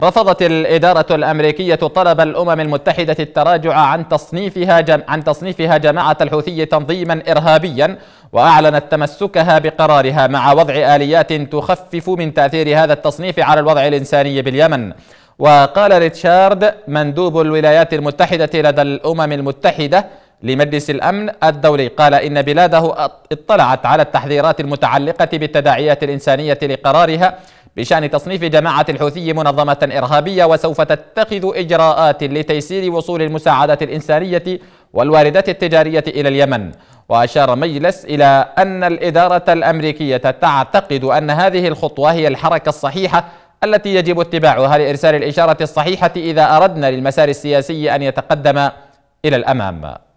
رفضت الإدارة الأمريكية طلب الأمم المتحدة التراجع عن تصنيفها جم... عن تصنيفها جماعة الحوثي تنظيما إرهابيا وأعلنت تمسكها بقرارها مع وضع آليات تخفف من تأثير هذا التصنيف على الوضع الإنساني باليمن وقال ريتشارد مندوب الولايات المتحدة لدى الأمم المتحدة لمجلس الأمن الدولي قال إن بلاده اطلعت على التحذيرات المتعلقة بالتداعيات الإنسانية لقرارها بشأن تصنيف جماعة الحوثي منظمة إرهابية وسوف تتخذ إجراءات لتيسير وصول المساعدات الإنسانية والواردات التجارية إلى اليمن وأشار مجلس إلى أن الإدارة الأمريكية تعتقد أن هذه الخطوة هي الحركة الصحيحة التي يجب اتباعها لإرسال الإشارة الصحيحة إذا أردنا للمسار السياسي أن يتقدم إلى الأمام